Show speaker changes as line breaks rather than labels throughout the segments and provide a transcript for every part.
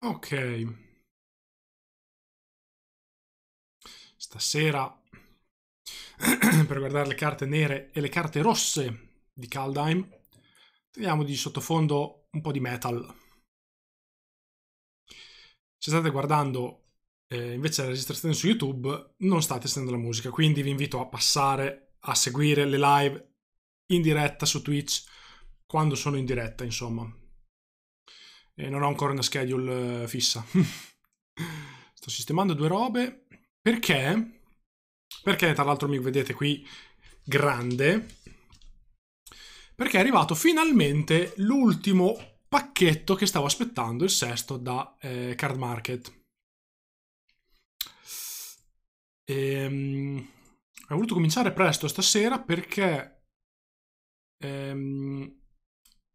Ok. Stasera, per guardare le carte nere e
le carte rosse di Kaldheim, teniamo di sottofondo un po' di metal. Se state guardando eh, invece la registrazione su YouTube, non state sentendo la musica, quindi vi invito a passare a seguire le live in diretta su Twitch, quando sono in diretta, insomma. E non ho ancora una schedule eh, fissa. Sto sistemando due robe. Perché? Perché tra l'altro mi vedete qui grande. Perché è arrivato finalmente l'ultimo pacchetto che stavo aspettando, il sesto da eh, Card Market. Ehm, ho voluto cominciare presto stasera perché ehm,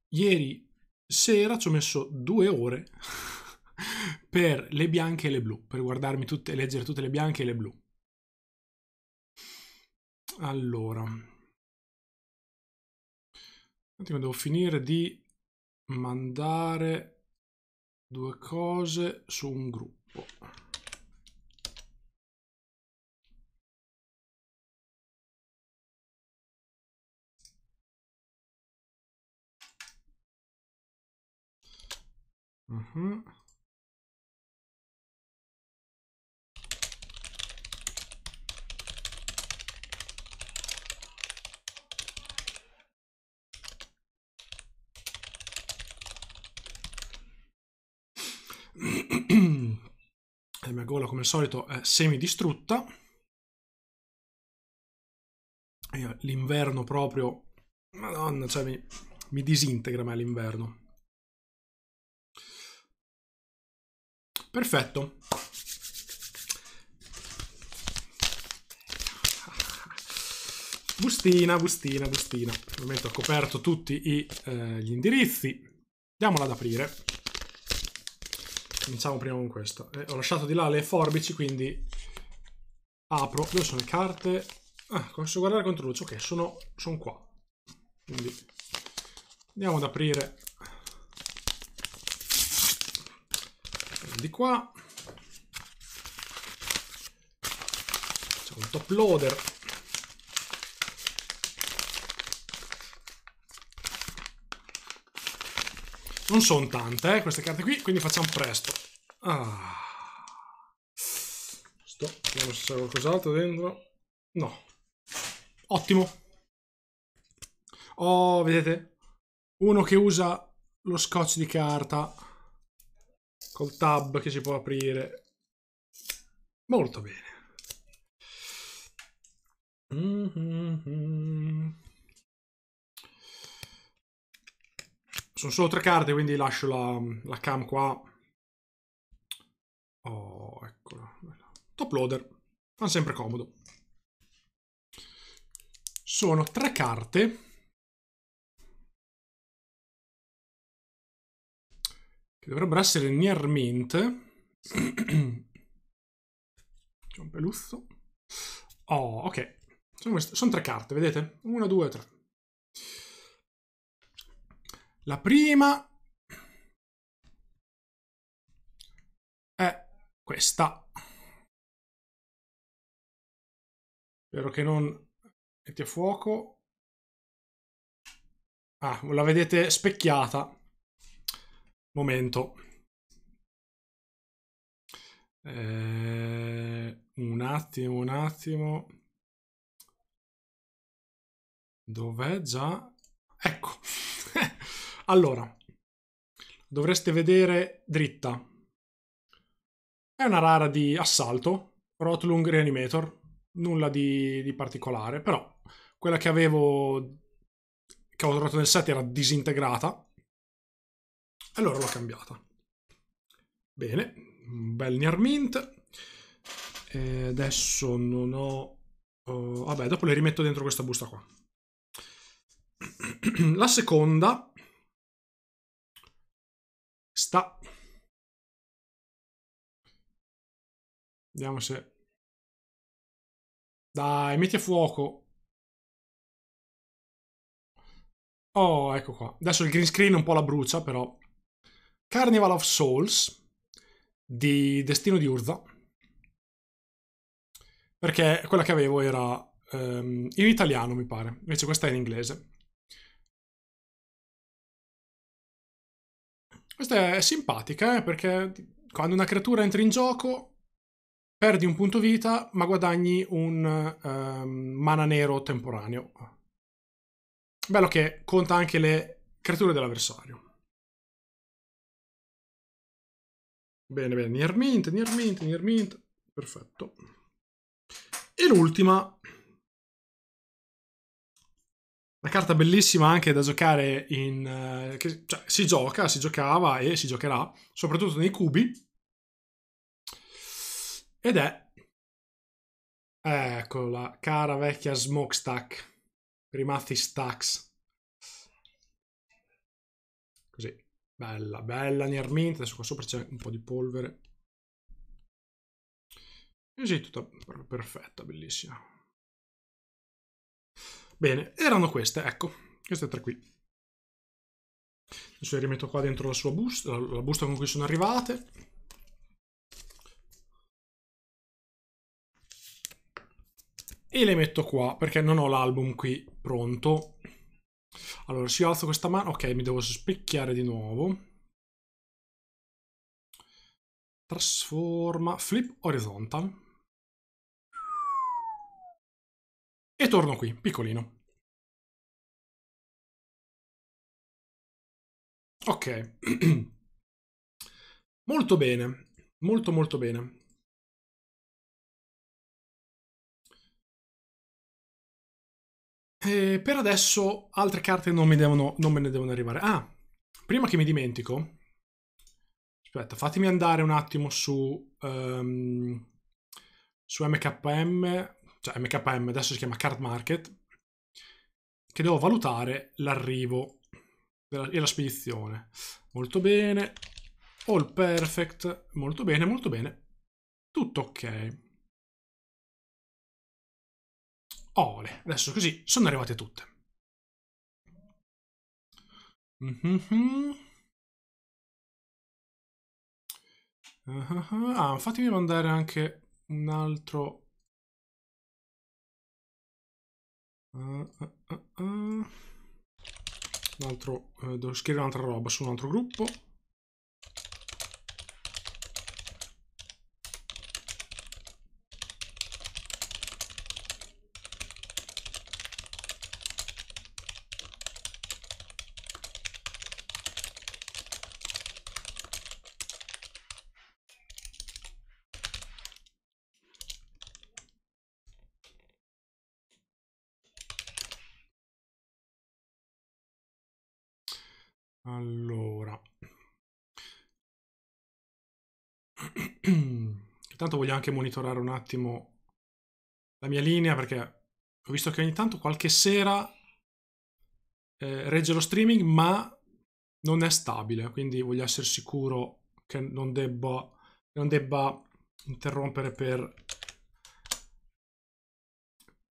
ieri sera ci ho messo due ore per le bianche e le blu, per guardarmi tutte, leggere tutte
le bianche e le blu. Allora, un attimo, devo finire di mandare due cose su un gruppo. Mm -hmm. La mia gola come al solito è semi distrutta. L'inverno proprio, madonna, cioè mi, mi disintegra me l'inverno.
Perfetto. Bustina, bustina, bustina. Ovviamente ho coperto tutti i, eh, gli indirizzi. Andiamola ad aprire. Cominciamo prima con questo. Eh, ho lasciato di là le forbici, quindi apro. Dove sono le carte? Ah, posso guardare contro luce. Ok, sono, sono qua. Quindi andiamo ad aprire di qua facciamo un top loader non sono tante eh, queste carte qui quindi facciamo presto ah. sto vediamo se c'è qualcos'altro dentro no ottimo oh vedete uno che usa lo scotch di carta col tab che si può aprire. Molto bene. Mm -hmm. Sono solo tre carte, quindi lascio la, la cam qua. Oh, eccola. Top
loader. Fa sempre comodo. Sono tre carte che dovrebbero essere near mint.
C'è un peluzzo. Oh, ok. Sono, sono, tre carte, vedete? Una, due,
tre. La prima è questa. Spero che non metti a fuoco. Ah, la vedete specchiata. Momento. Eh, un attimo, un attimo.
Dov'è già? Ecco. allora, dovreste vedere dritta. È una rara di assalto, Rotlung Reanimator, nulla di, di particolare, però quella che avevo, che ho trovato nel set era disintegrata, allora l'ho cambiata. Bene, un bel near mint. E adesso non ho... Oh, vabbè, dopo le rimetto dentro questa busta qua.
La seconda sta... Vediamo se... Dai, metti a fuoco. Oh, ecco qua. Adesso il green screen un po' la brucia, però
Carnival of Souls di Destino di Urza,
perché quella che avevo era um, in italiano, mi pare, invece questa è in inglese. Questa è simpatica, eh, perché quando una creatura entra in gioco, perdi un punto
vita, ma guadagni un um, mana nero temporaneo.
Bello che conta anche le creature dell'avversario. Bene, bene, Nirmint, Nirmint, Nirmint, perfetto. E l'ultima,
una carta bellissima anche da giocare in... Eh, che, cioè, si gioca, si giocava e si giocherà, soprattutto nei cubi. Ed è... Eccola, cara vecchia Smokestack. Primati Stacks. Bella, bella nearmente. Adesso qua sopra c'è un po' di polvere. Così eh tutta perfetta, bellissima. Bene, erano queste, ecco. Queste tre qui. Adesso le rimetto qua dentro la sua busta, la busta con cui sono arrivate. E le metto qua, perché non ho l'album qui pronto. Allora, se io alzo questa mano, ok, mi devo specchiare di nuovo.
Trasforma, flip horizontal. E torno qui, piccolino. Ok. molto bene, molto molto bene. E eh, per adesso altre carte non, mi devono, non me ne devono arrivare. Ah, prima che mi dimentico,
aspetta, fatemi andare un attimo su, um, su MKM, cioè MKM adesso si chiama Card Market, che devo valutare l'arrivo e la spedizione. Molto bene, all perfect, molto bene, molto bene, tutto ok.
Ole, adesso così sono arrivate tutte. Mm-hmm. Uh-huh. Ah, fatemi mandare anche un altro... Uh, uh, uh, uh. un altro... Eh, devo scrivere un'altra roba su un altro gruppo. Intanto voglio anche monitorare un
attimo la mia linea perché ho visto che ogni tanto qualche sera eh, regge lo streaming ma non è stabile, quindi voglio essere sicuro che non debba, non debba interrompere per,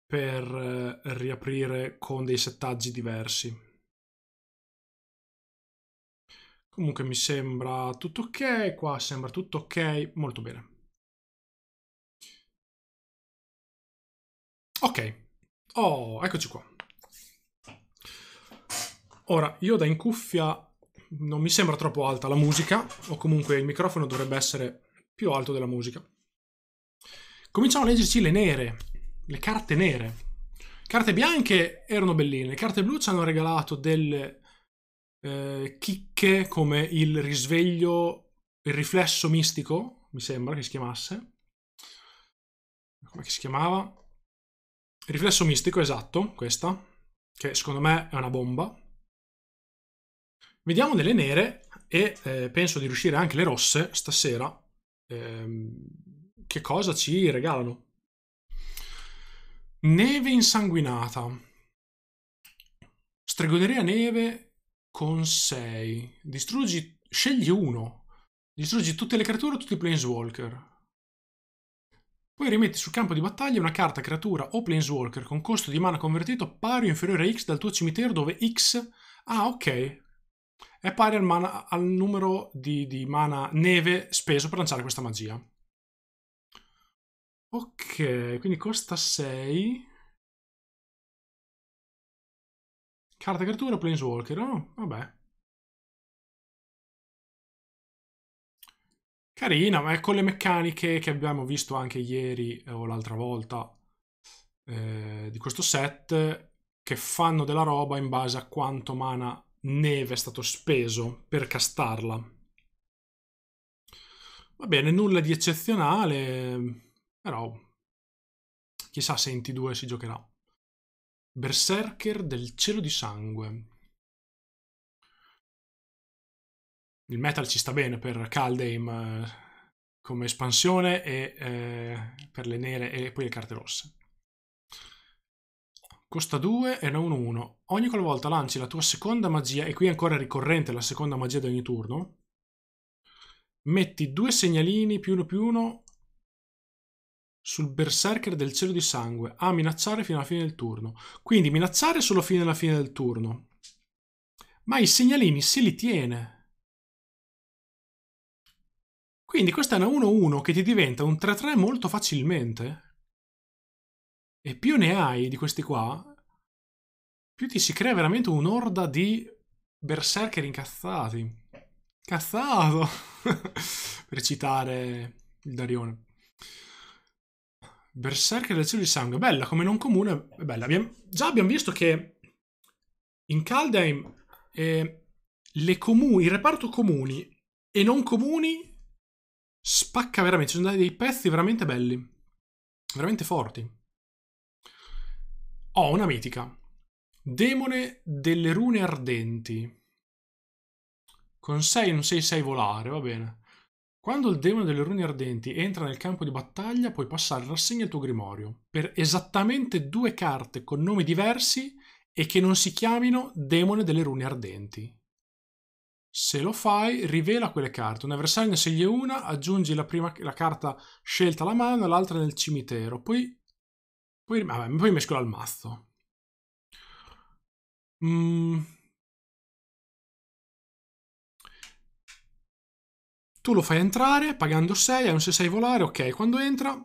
per eh, riaprire con dei settaggi diversi. Comunque mi sembra tutto ok, qua sembra tutto ok, molto bene. Ok, oh, eccoci qua.
Ora, io da in cuffia non mi sembra troppo alta la musica, o comunque il microfono dovrebbe essere più alto della musica. Cominciamo a leggerci le nere, le carte nere. Carte bianche erano belline, carte blu ci hanno regalato delle eh, chicche come il risveglio, il riflesso mistico, mi sembra che si chiamasse. Come si chiamava? riflesso mistico, esatto, questa, che secondo me è una bomba. Vediamo delle nere e eh, penso di riuscire anche le rosse stasera. Ehm, che cosa ci regalano? Neve insanguinata. Stregoneria neve con 6. Distruggi. Scegli uno. Distruggi tutte le creature o tutti i planeswalker. Poi rimetti sul campo di battaglia una carta, creatura o planeswalker con costo di mana convertito pari o inferiore a X dal tuo cimitero dove X. Ah, ok. È pari al, mana, al numero
di, di mana neve speso per lanciare questa magia. Ok, quindi costa 6. Carta cartone Planeswalker, oh, vabbè. Carina, ma è con le meccaniche che abbiamo visto anche ieri
eh, o l'altra volta eh, di questo set che fanno della roba in base a quanto mana neve è stato speso per castarla. Va bene, nulla di eccezionale, però
chissà se in T2 si giocherà. Berserker del cielo di sangue. Il metal ci
sta bene per Caldeim eh, come espansione e eh, per le nere e poi le carte rosse. Costa 2 e non 1 Ogni qualvolta lanci la tua seconda magia, e qui è ancora ricorrente la seconda magia di ogni turno, metti due segnalini più uno più uno sul berserker del cielo di sangue a minacciare fino alla fine del turno. Quindi minacciare solo fino alla fine del turno. Ma i segnalini se li tiene.
Quindi questa è una 1-1 che ti diventa un 3-3 molto facilmente. E più ne hai di questi qua, più ti
si crea veramente un'orda di berserker incazzati. Cazzato! per citare il Darione. Berserk e le di sangue, bella come non comune, è bella. Abbiamo, già abbiamo visto che in Kaldheim eh, comu- il reparto comuni e non comuni spacca veramente, ci sono dei pezzi veramente belli, veramente forti. Ho oh, una mitica. Demone delle rune ardenti. Con 6 non 6-6 volare, va bene. Quando il demone delle rune ardenti entra nel campo di battaglia, puoi passare in rassegna il tuo grimorio per esattamente due carte con nomi diversi e che non si chiamino demone delle rune ardenti. Se lo fai, rivela quelle carte. Un avversario ne sceglie una, aggiungi la, prima, la carta scelta alla mano e l'altra nel
cimitero. Poi, poi, vabbè, poi mescola al mazzo. Mm, Tu lo fai entrare pagando 6, hai un 6 volare, ok, quando entra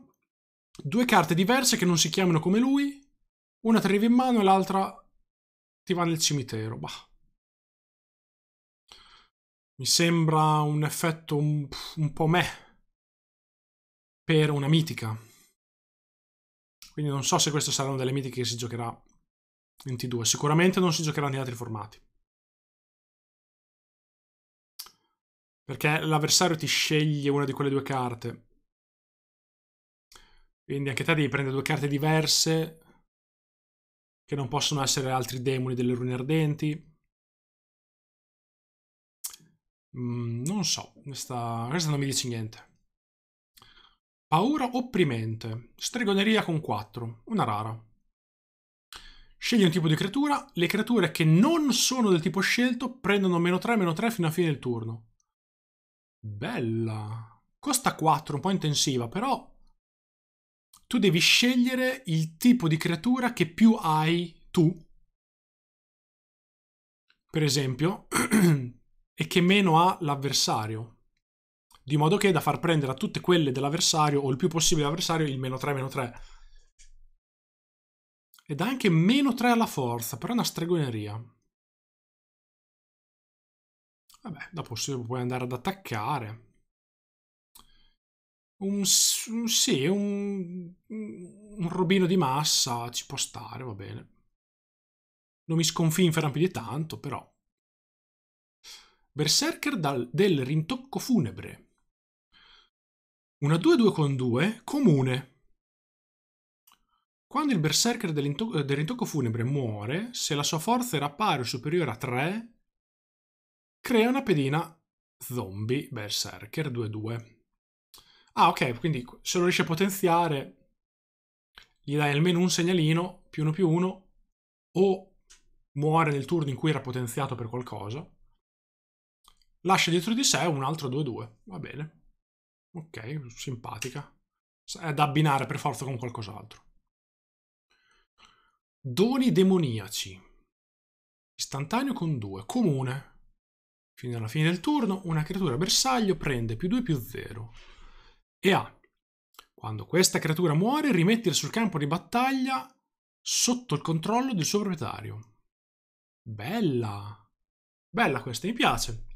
due carte diverse che non si chiamano come lui, una te arriva in mano e l'altra ti va nel cimitero, bah. Mi sembra un effetto un, un po' me per una mitica.
Quindi non so se queste saranno delle mitiche che si giocherà in T2, sicuramente non si giocherà negli altri formati. Perché l'avversario ti sceglie una di quelle due carte.
Quindi anche te devi prendere due carte diverse che non possono essere altri demoni delle rune ardenti.
Mm, non
so, questa, questa non mi dice niente. Paura opprimente. Stregoneria con 4. Una rara. Scegli un tipo di creatura. Le creature che non sono del tipo scelto prendono meno 3, meno 3 fino a fine del turno. Bella. Costa 4, un po' intensiva, però tu devi scegliere il tipo di creatura che più hai tu. Per esempio, e che meno ha l'avversario. Di modo che è da far prendere a tutte quelle dell'avversario o il più possibile avversario il meno 3
meno 3. Ed anche meno 3 alla forza, però è una stregoneria. Vabbè, dopo puoi andare ad attaccare. Un, un sì, un, un
robino di massa ci può stare, va bene. Non mi sconfinferano più di tanto, però. Berserker dal, del rintocco funebre. Una 2-2 con 2 comune. Quando il berserker del rintocco funebre muore, se la sua forza era pari o superiore a 3, crea una pedina zombie berserker 2-2. Ah, ok, quindi se lo riesce a potenziare gli dai almeno un segnalino, più uno più uno, o muore nel turno in cui era potenziato per qualcosa, lascia dietro di sé un altro 2-2, va bene. Ok, simpatica. È da abbinare per forza con qualcos'altro. Doni demoniaci. Istantaneo con 2, comune. Fino alla fine del turno, una creatura bersaglio prende più 2 più 0. E ha. Quando questa creatura muore, rimettila sul campo di battaglia sotto il controllo del suo proprietario. Bella! Bella questa, mi piace.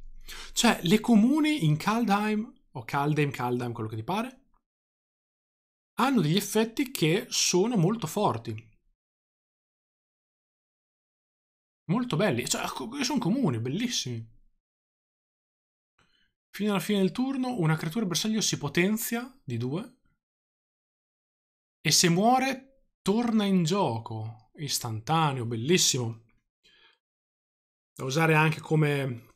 Cioè, le comuni
in Kaldheim, o Kaldheim, Kaldheim, quello che ti pare, hanno degli effetti che sono molto forti. Molto belli, cioè, sono comuni, bellissimi.
Fino alla fine del turno una creatura bersaglio si potenzia di 2 e se muore torna in gioco, istantaneo, bellissimo.
Da usare anche come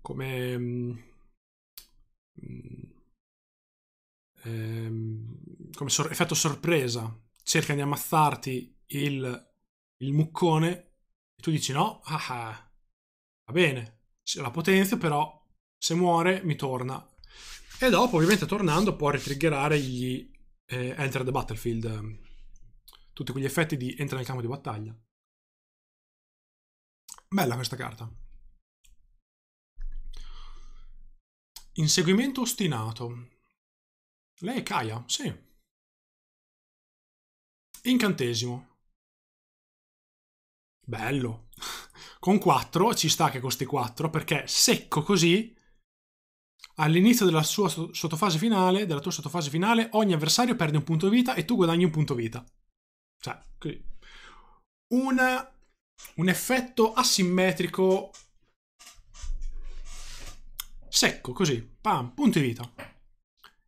come mm,
ehm, come sor effetto sorpresa. Cerca di ammazzarti il, il muccone e tu dici no, ah, ah va bene, la potenza, però se muore mi torna. E dopo, ovviamente, tornando, può ritriggerare gli eh, Enter the Battlefield, ehm, tutti quegli effetti di entra nel campo di battaglia.
Bella questa carta. Inseguimento ostinato. Lei è Kaia? sì. Incantesimo. Bello con 4 ci sta che costi 4 perché secco
così all'inizio della sua sottofase finale, della tua sottofase finale, ogni avversario perde un punto vita e tu guadagni un punto vita. Cioè, Una, un effetto asimmetrico secco così, pam, punti vita.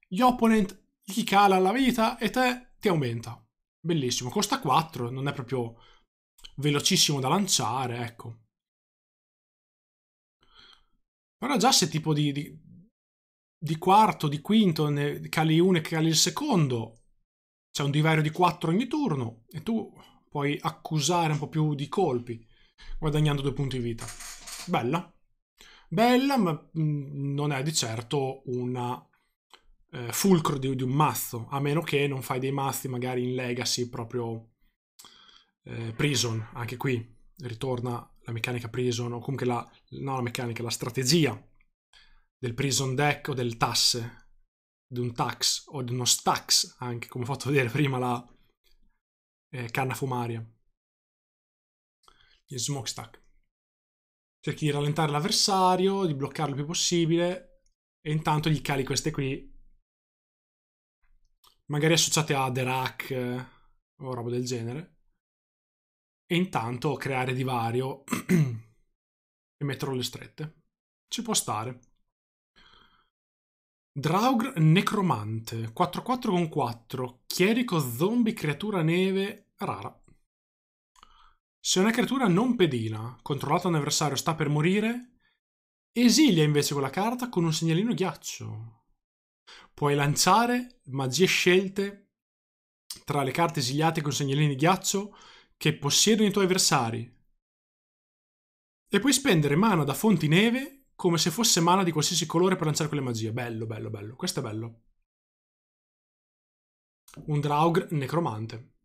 Gli opponent gli cala la vita e te ti aumenta. Bellissimo, costa 4, non è proprio velocissimo da lanciare, ecco. Però già se tipo di, di, di quarto, di quinto, ne cali uno e cali il secondo, c'è un divario di quattro ogni turno e tu puoi accusare un po' più di colpi, guadagnando due punti vita. Bella. Bella, ma mm, non è di certo un eh, fulcro di, di, un mazzo, a meno che non fai dei mazzi magari in legacy proprio eh, prison, anche qui ritorna la meccanica prison o comunque la, no, la meccanica, la strategia del prison deck o del tasse, di un tax o di uno stax, anche come ho fatto vedere prima la eh, canna fumaria. Il smokestack. Cerchi di rallentare l'avversario, di bloccarlo il più possibile e intanto gli cali queste qui, magari associate a The Rack eh, o roba del genere e intanto creare divario e metterò le strette. Ci può stare. Draugr Necromante, 4-4 con 4, chierico zombie creatura neve rara. Se una creatura non pedina, controllata da un avversario, sta per morire, esilia invece quella carta con un segnalino ghiaccio. Puoi lanciare magie scelte tra le carte esiliate con segnalini ghiaccio che possiedono i tuoi avversari. E puoi spendere mana da fonti neve come se fosse mana di qualsiasi colore per lanciare quelle magie. Bello, bello, bello. Questo è bello.
Un Draug necromante.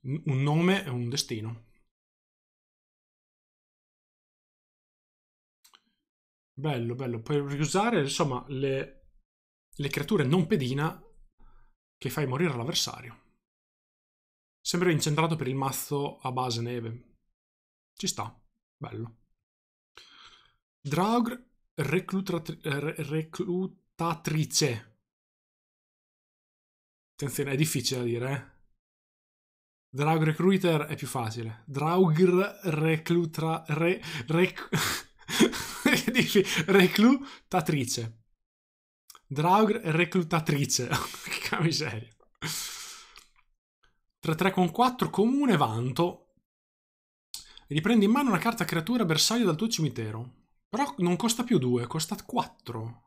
Un nome e un destino. Bello, bello. Puoi riusare, insomma, le, le creature non pedina
che fai morire l'avversario. Sembra incentrato per il mazzo a base neve. Ci sta. Bello.
Draug reclutatrice. Attenzione, è difficile da dire, eh? Draug Recruiter
è più facile. Draug reclutra, re, rec, reclutatrice. Draug reclutatrice. che miseria. 3-3 con 4, comune vanto. Riprendi in mano una carta creatura bersaglio dal tuo cimitero. Però non costa più 2, costa 4.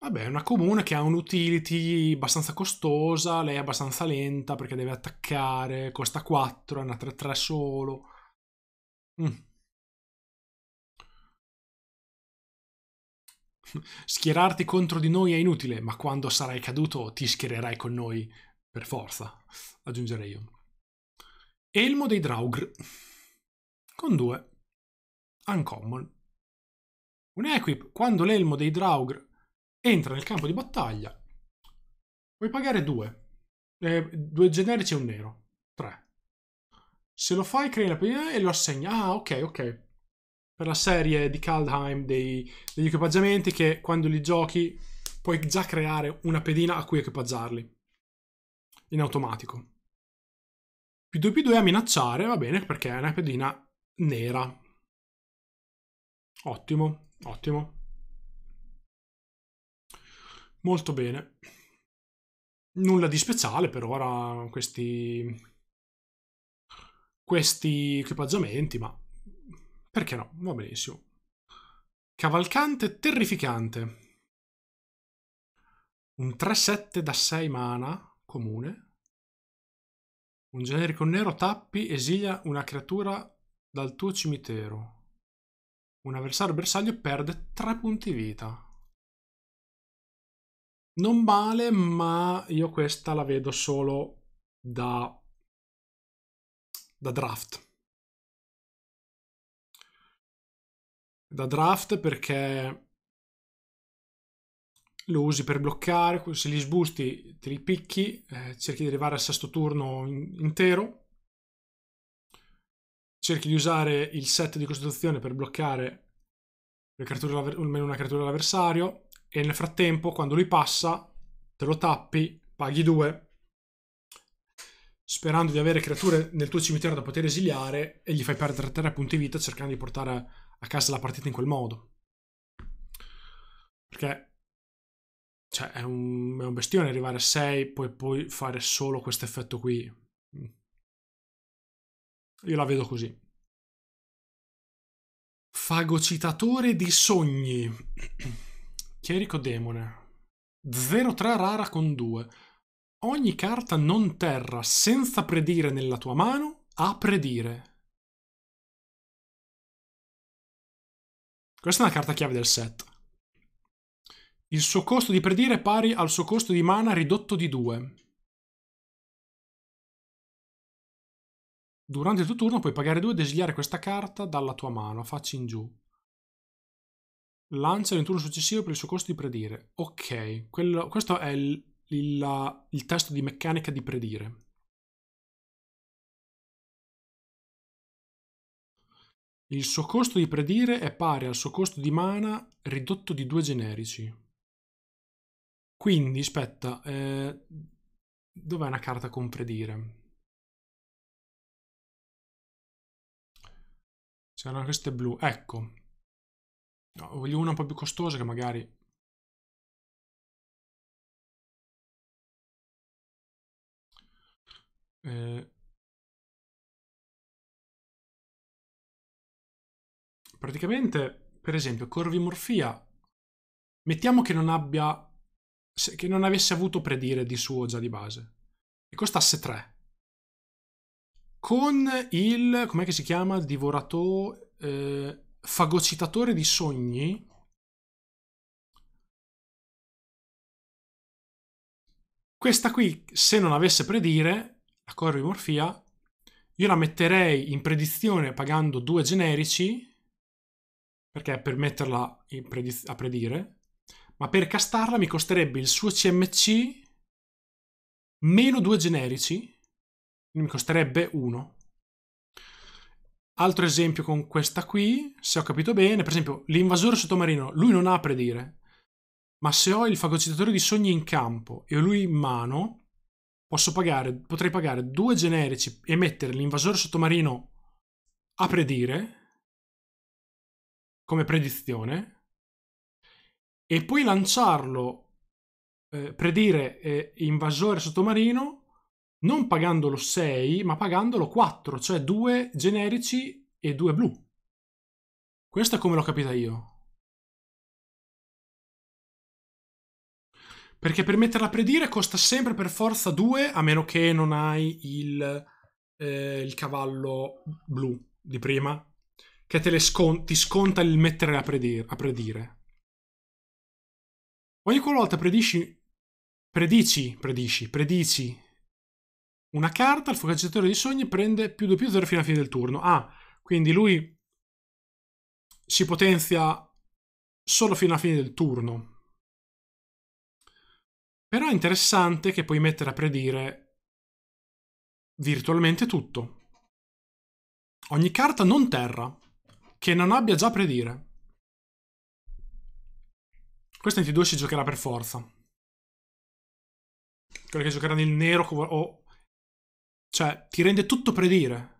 Vabbè, è una comune che ha un utility abbastanza costosa, lei è abbastanza lenta
perché deve attaccare, costa 4, è una 3-3 solo. Mm. schierarti
contro di noi è inutile, ma quando sarai caduto ti schiererai con noi, per forza, aggiungerei io. Elmo dei Draugr, con due, uncommon. Un equip, quando l'elmo dei Draugr entra nel campo di battaglia, puoi pagare due, eh, due generici e un nero, tre. Se lo fai, crei la prima e lo assegna. Ah, ok, ok per la serie di Kaldheim dei, degli equipaggiamenti che quando li giochi puoi già creare una pedina a cui equipaggiarli in automatico.
P2P2 a minacciare, va bene, perché è una pedina nera. Ottimo, ottimo. Molto bene. Nulla di speciale per ora
questi, questi equipaggiamenti, ma perché no? Va benissimo. Cavalcante terrificante. Un 3-7 da 6 mana comune. Un generico nero tappi esilia una creatura dal tuo cimitero. Un avversario bersaglio perde 3 punti vita.
Non male, ma io questa la vedo solo da, da draft da draft perché
lo usi per bloccare, se li sbusti te li picchi, eh, cerchi di arrivare al sesto turno in- intero, cerchi di usare il set di costituzione per bloccare creature, almeno una creatura dell'avversario e nel frattempo quando lui passa te lo tappi, paghi due, sperando di avere creature nel tuo cimitero da poter esiliare e gli fai perdere tre punti vita cercando di portare a casa la partita in quel modo. Perché
cioè, è, un, è un bestione arrivare a 6 poi poi fare solo questo effetto qui. Mm. Io la vedo così. Fagocitatore di sogni. Chierico
demone. 0-3 rara con 2. Ogni carta non terra
senza predire nella tua mano a predire. Questa è una carta chiave del set. Il suo costo di predire è pari al suo costo di mana ridotto di 2.
Durante il tuo turno puoi pagare 2 e desiliare questa carta dalla tua mano, facci in giù. Lancia nel turno successivo per il suo costo di
predire. Ok, quello, questo è il, il, il testo di meccanica di predire. Il suo costo di predire è pari al suo costo di mana ridotto di due generici. Quindi, aspetta, eh, dov'è una carta con predire? questa è blu, ecco. No, voglio una un po' più costosa che magari... Eh, praticamente, per esempio, corvimorfia, mettiamo che
non abbia, che non avesse avuto predire di suo già di base, e costasse 3. Con il, com'è che si chiama, il divoratore,
eh, fagocitatore di sogni, Questa qui, se non avesse predire,
la corvimorfia, io la metterei in predizione pagando due generici perché per metterla predi- a predire, ma per castarla mi costerebbe il suo CMC meno due generici, mi costerebbe uno. Altro esempio con questa qui, se ho capito bene, per esempio l'invasore sottomarino, lui non ha a predire, ma se ho il fagocitatore di sogni in campo e ho lui in mano, pagare, potrei pagare due generici e mettere l'invasore sottomarino a predire,
come predizione e poi lanciarlo, eh, predire eh, invasore sottomarino non
pagandolo 6 ma pagandolo 4, cioè 2 generici e 2 blu.
Questo è come l'ho capita io. Perché per metterla a predire costa sempre per forza 2 a meno che non
hai il, eh, il cavallo blu di prima che te scon- ti sconta il mettere a, predire, a predire. Ogni qualvolta predisci, predici, predici, predici una carta, il focacciatore di sogni prende più 2 più 0 fino alla fine del turno. Ah, quindi lui
si potenzia solo fino alla fine del turno. Però è interessante che puoi mettere a predire virtualmente tutto. Ogni carta non terra
che non abbia già predire. Questo in T2 si
giocherà per forza. Quello che giocherà nel nero o... Cioè, ti rende tutto predire.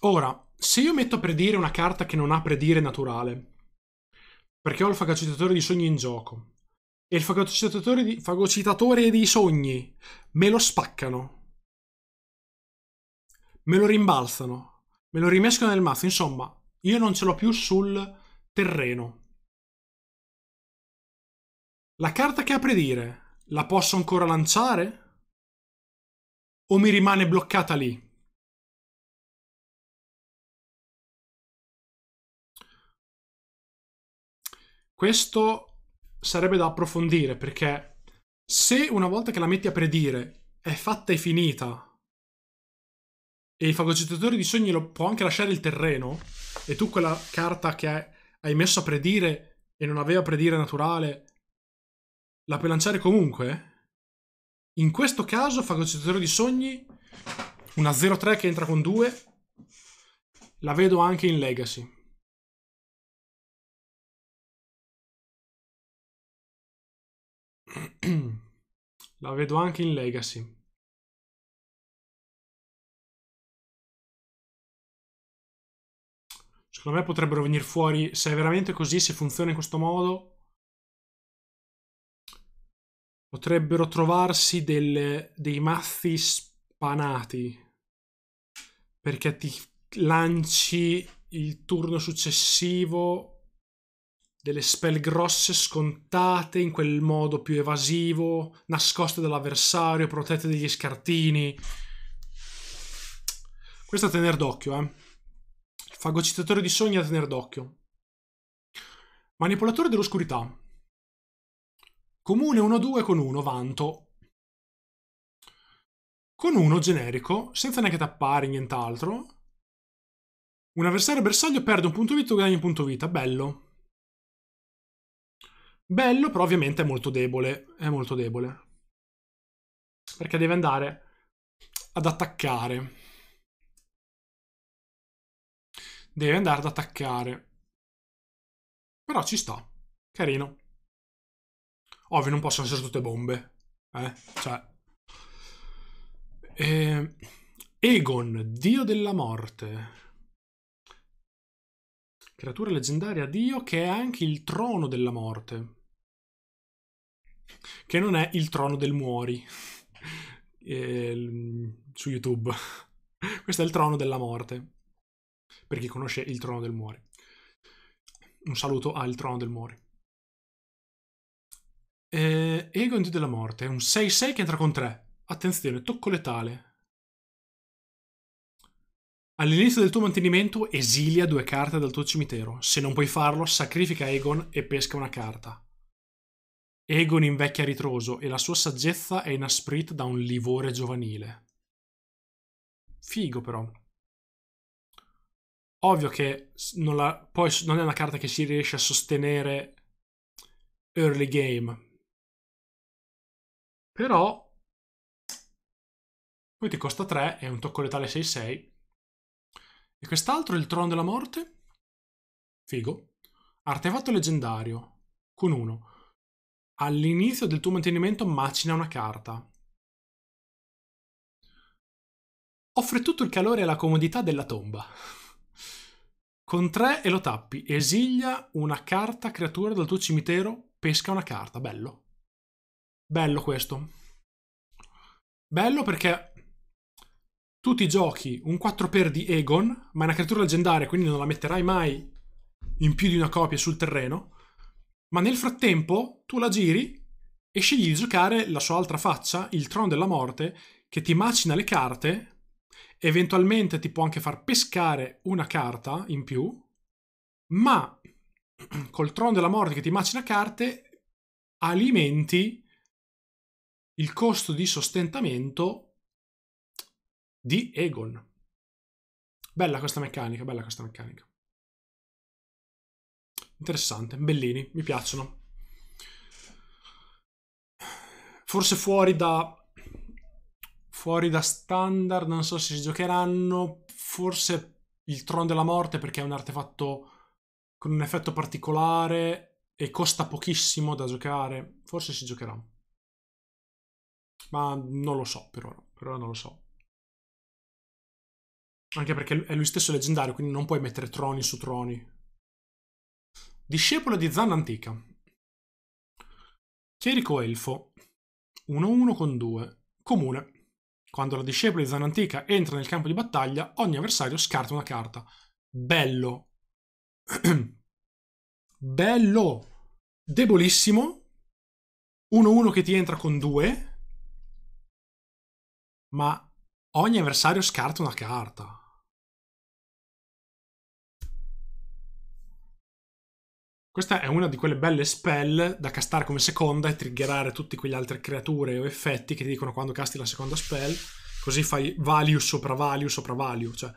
Ora, se io metto a
predire una carta che non ha predire naturale, perché ho il fagocitatore di sogni in gioco, e il fagocitatore di, fagocitatore di sogni me lo spaccano,
me lo rimbalzano, me lo rimescono nel mazzo, insomma, io non ce l'ho più sul terreno. La carta che apre dire, la posso ancora lanciare? O mi rimane bloccata lì? Questo
sarebbe da approfondire perché se una volta che la metti a predire è fatta e finita e il fagocitatore di sogni lo può anche lasciare il terreno e tu quella carta che hai messo a predire e non aveva predire naturale la puoi lanciare comunque in questo caso fagocitatore di
sogni una 0-3 che entra con 2 la vedo anche in legacy La vedo anche in Legacy. Secondo me potrebbero venire fuori, se è veramente così, se funziona in questo modo,
potrebbero trovarsi del, dei mazzi spanati. Perché ti lanci il turno successivo delle spell grosse scontate in quel modo più evasivo, nascoste dall'avversario, protette dagli scartini. Questo a tenere d'occhio, eh. Fagocitatore
di sogni a tenere d'occhio. Manipolatore dell'oscurità. Comune 1-2 con 1, vanto.
Con 1 generico, senza neanche tappare nient'altro. Un avversario bersaglio perde un punto vita o guadagna un punto vita, bello. Bello, però ovviamente è molto debole. È molto debole. Perché deve andare
ad attaccare. Deve andare ad attaccare. Però ci sta. Carino.
Ovvio, non possono essere tutte bombe. Eh? Cioè... Eh... Egon, dio della morte. Creatura leggendaria dio che è anche il trono della morte. Che non è il trono del Muori ehm, su YouTube. Questo è il trono della morte. Per chi conosce il trono del Muori. Un saluto al trono del Muori. Eh, Ego in della morte. Un 6-6 che entra con 3. Attenzione, tocco letale. All'inizio del tuo mantenimento esilia due carte dal tuo cimitero. Se non puoi farlo, sacrifica Egon e pesca una carta. Egon invecchia ritroso e la sua saggezza è inasprita da un livore giovanile. Figo però. Ovvio che
non la, poi non è una carta che si riesce a sostenere early game. Però poi ti costa 3, è un tocco letale 6-6. E quest'altro, il trono della morte?
Figo. Artefatto leggendario, con 1. All'inizio del tuo mantenimento macina una carta. Offre tutto il calore e la comodità della tomba. Con tre e lo tappi. Esilia una carta creatura dal tuo cimitero, pesca una carta. Bello. Bello questo. Bello perché tu ti giochi un 4 per di Egon, ma è una creatura leggendaria, quindi non la metterai mai in più di una copia sul terreno ma nel frattempo tu la giri e scegli di giocare la sua altra faccia, il trono della morte, che ti macina le carte, eventualmente ti può anche far pescare una carta in più, ma col trono della morte che ti macina carte alimenti il costo di sostentamento
di Egon. Bella questa meccanica, bella questa meccanica. Interessante, bellini, mi piacciono.
Forse fuori da... Fuori da standard, non so se si giocheranno. Forse il Tron della Morte perché è un artefatto con un effetto particolare e costa pochissimo da giocare.
Forse si giocherà. Ma non lo so per ora. Per ora non lo so. Anche perché è lui stesso leggendario, quindi non puoi mettere troni su troni. Discepolo di Zanna Antica.
Chierico Elfo 1-1 con 2. Comune. Quando la discepola di Zanna Antica entra nel campo di battaglia, ogni avversario scarta una carta. Bello.
Bello. Debolissimo. 1-1 che ti entra con 2. Ma ogni avversario scarta una carta. Questa è una di quelle belle spell da castare come
seconda e triggerare tutte quelle altre creature o effetti che ti dicono quando casti la seconda spell, così fai value sopra value sopra value, cioè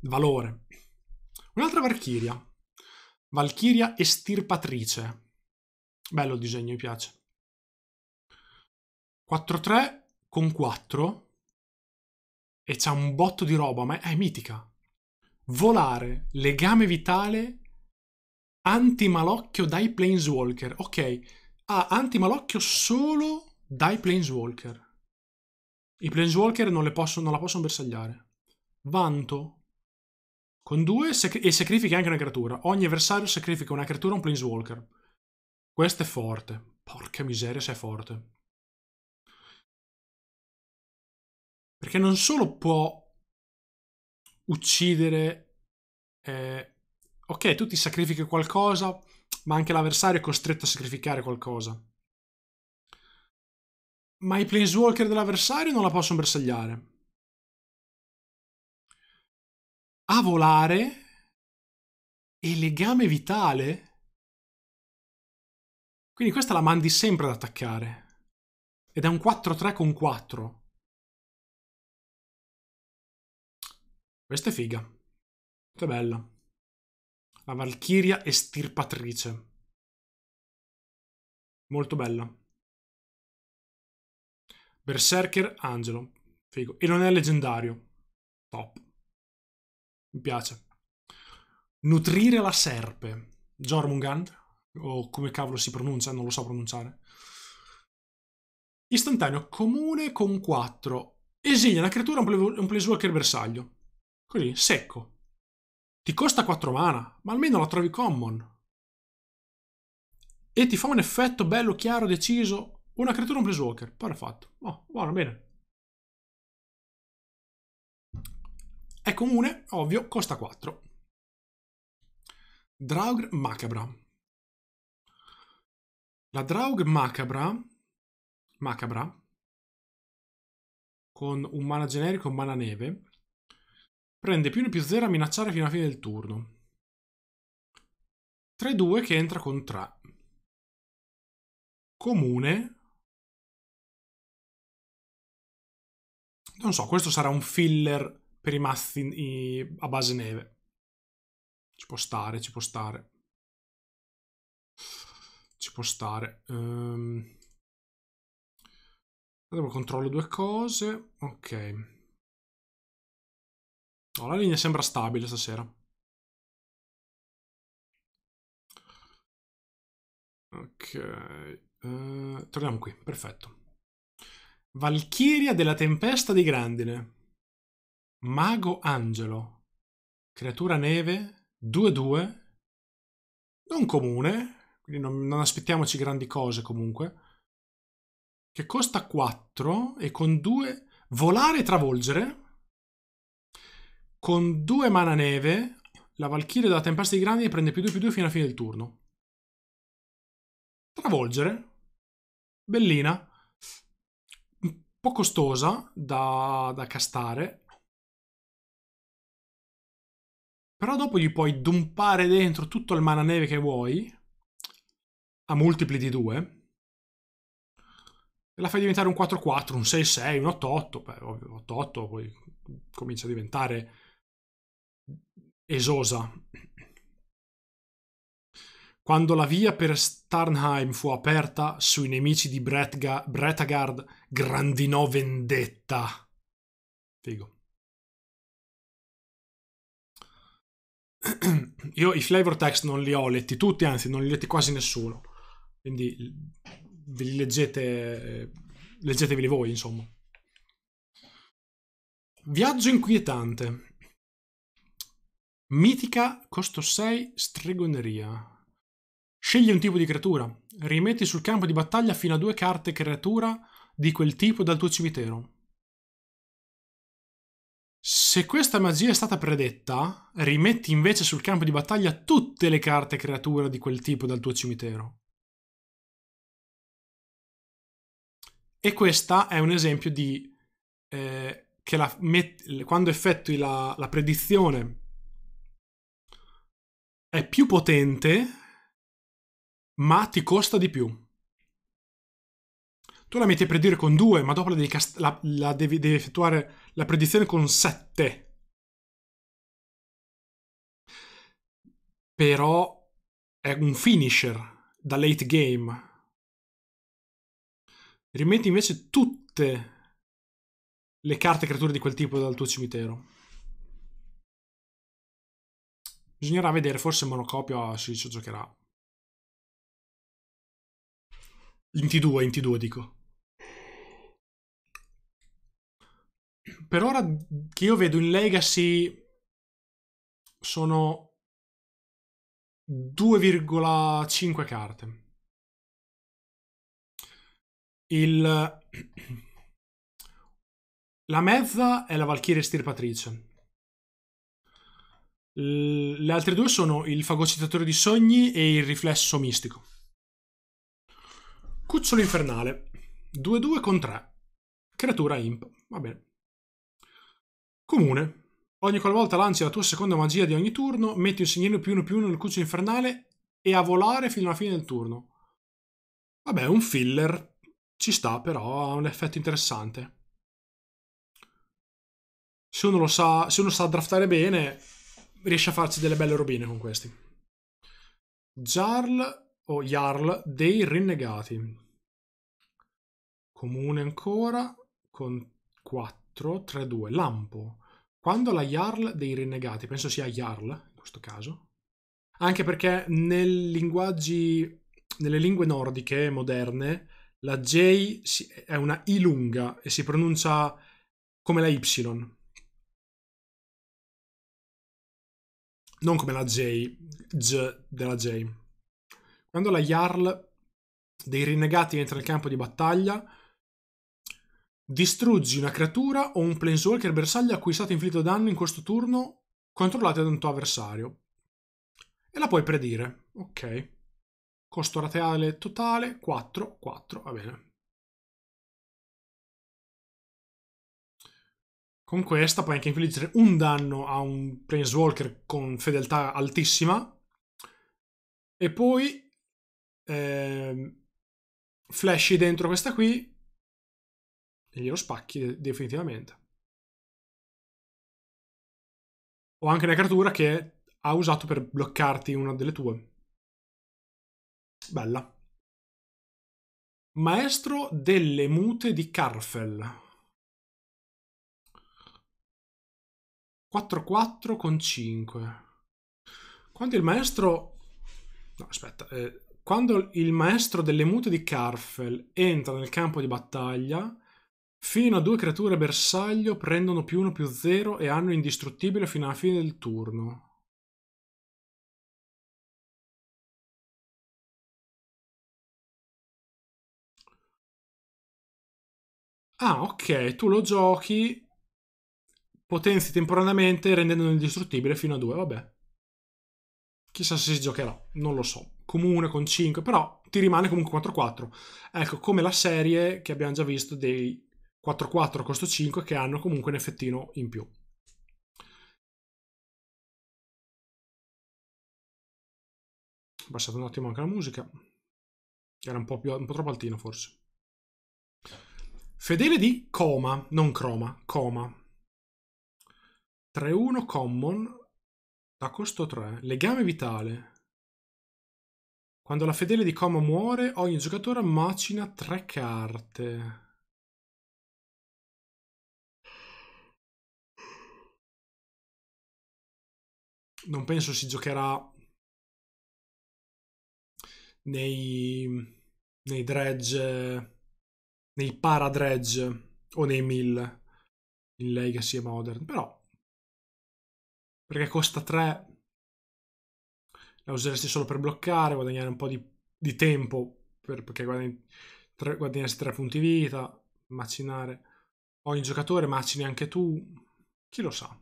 valore. Un'altra Valchiria. Valchiria estirpatrice. Bello il disegno, mi piace. 4-3 con 4 e c'ha un botto di roba, ma è mitica. Volare, legame vitale antimalocchio dai Planeswalker. Ok, ha ah, antimalocchio solo dai Planeswalker. I Planeswalker non, posso, non la possono bersagliare. Vanto. Con due e sacrifichi anche una creatura. Ogni avversario sacrifica una creatura o un Planeswalker. Questo è forte.
Porca miseria se è forte. Perché non solo può uccidere eh,
ok, tu ti sacrifichi qualcosa, ma anche l'avversario è costretto a sacrificare qualcosa.
Ma i planeswalker dell'avversario non la possono bersagliare. A volare e legame vitale? Quindi questa la mandi sempre ad attaccare. Ed è un 4-3 con 4. Questa è figa. Che bella. La Valchiria estirpatrice. Molto bella. Berserker Angelo. Figo. E non è leggendario. Top. Mi piace.
Nutrire la serpe. Jormungand. O come cavolo si pronuncia, non lo so pronunciare. Istantaneo comune con 4. Esilia una creatura, un planeswalker bersaglio. Così, secco. Ti costa 4 mana, ma almeno la trovi common. E ti fa un effetto bello,
chiaro, deciso. Una creatura un planeswalker. Pare fatto. Oh, buono, bene. È comune, ovvio, costa 4. Draug Macabra. La Draug Macabra, Macabra con un
mana generico e un mana neve, Prende più 1 più 0 a minacciare fino alla fine del turno.
3-2 che entra con 3. Comune. Non so, questo sarà un filler per i mazzi a base neve.
Ci può stare, ci può stare. Ci può stare.
Um... Controllo due cose. Ok. No, la linea sembra stabile stasera. Ok, uh, torniamo qui, perfetto. Valchiria della tempesta di
Grandine. Mago Angelo. Creatura neve, 2-2. Non comune, quindi non, non aspettiamoci grandi cose comunque. Che costa 4 e con 2 volare e travolgere con due mana neve, la Valchiria della Tempesta di Grandi prende più 2 più 2 fino alla fine del turno. Travolgere.
Bellina. Un po' costosa da, da castare. Però dopo gli puoi
dumpare dentro tutto il mana neve che vuoi. A multipli di 2 la fai diventare un 4-4, un 6-6, un 8-8, beh, ovvio, 8-8 poi comincia a diventare esosa. Quando la via per Starnheim fu aperta,
sui nemici di Bretga- Bretagard grandinò vendetta. Figo. Io i flavor text non li ho letti tutti, anzi non li ho letti quasi nessuno. Quindi
ve li leggete, leggeteveli voi, insomma. Viaggio inquietante. Mitica, costo 6, stregoneria. Scegli un tipo di creatura. Rimetti sul campo di battaglia fino a due carte creatura di quel tipo dal tuo cimitero. Se questa magia è stata predetta, rimetti invece sul campo di battaglia tutte le carte creatura di quel tipo dal tuo cimitero. E questa è un esempio di eh, che la, met, quando effettui la, la predizione è più potente, ma ti costa di più.
Tu la metti a predire con 2, ma dopo la devi, cast- la, la devi, devi effettuare la predizione con 7. Però è un finisher da late game. Rimetti invece tutte le carte creature di quel tipo dal tuo cimitero. Bisognerà vedere, forse monocopia ah, si ci giocherà. In T2, in T2 dico. Per ora che io vedo in Legacy sono 2,5 carte. Il... La
mezza è la Valchiria estirpatrice, le altre due sono il fagocitatore di sogni e il riflesso mistico. Cucciolo infernale. 2-2 con 3. Creatura imp. Va bene. Comune. Ogni qualvolta lanci la tua seconda magia di ogni turno, metti un segnalino più uno più uno nel cucciolo infernale e a volare fino alla fine del turno. Vabbè, un filler. Ci sta, però ha un effetto interessante. Se uno, lo sa, se uno sa draftare bene, riesce a farci delle belle robine con questi. Jarl o Jarl dei rinnegati. Comune ancora con 4, 3, 2. Lampo. Quando la Jarl dei rinnegati, penso sia Jarl in questo caso, anche perché nelle lingue nordiche moderne, la J è una I lunga e si pronuncia come la Y.
non come la J, J della J. Quando la Jarl dei
rinnegati entra nel campo di battaglia, distruggi una creatura o un planeswalker bersaglio a cui è stato inflitto danno in questo turno controllate da un tuo avversario.
E la puoi predire. Ok. Costo rateale totale 4, 4, va bene. Con questa puoi anche infliggere un danno a un Planeswalker con fedeltà
altissima. E poi eh,
flashi dentro questa qui e glielo spacchi definitivamente. O anche una creatura che ha usato per bloccarti una delle tue. Bella. Maestro delle mute di Carfel. 4-4 con 5.
Quando il maestro... No, aspetta. Eh, quando il maestro delle mute di Carfel entra nel campo di battaglia, fino a due creature bersaglio
prendono più 1 più 0 e hanno indistruttibile fino alla fine del turno. Ah, ok, tu lo giochi Potenzi temporaneamente rendendolo indistruttibile fino a 2, vabbè.
Chissà se si giocherà, non lo so. Comune con 5, però ti rimane comunque 4-4. Ecco, come la serie che abbiamo già visto dei 4-4 costo 5 che hanno comunque un
effettino in più. Abbassate un attimo anche la musica, era un po, più, un po' troppo
altino forse. Fedele di Coma, non Croma, Coma, 3-1 Common da costo 3. Legame
vitale. Quando la fedele di Common muore, ogni giocatore macina 3 carte. Non penso si giocherà nei, nei dredge, nei paradredge o nei mill in
Legacy e Modern, però perché costa 3 la useresti solo per bloccare, guadagnare un po' di, di tempo per, perché guadagni, tre, guadagnarsi 3 punti vita, macinare ogni giocatore, macini anche tu, chi lo sa.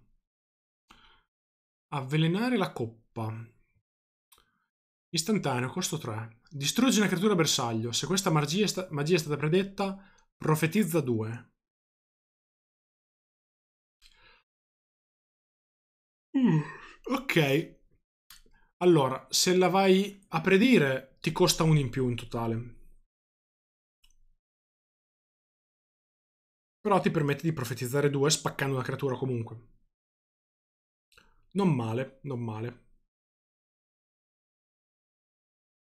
Avvelenare la coppa. Istantaneo, costo 3. Distruggi una creatura bersaglio. Se questa magia
è, sta- magia è stata predetta, profetizza 2. Mm, ok.
Allora, se la vai a predire, ti costa un in più in totale.
Però ti permette di profetizzare due spaccando una creatura comunque. Non male, non male.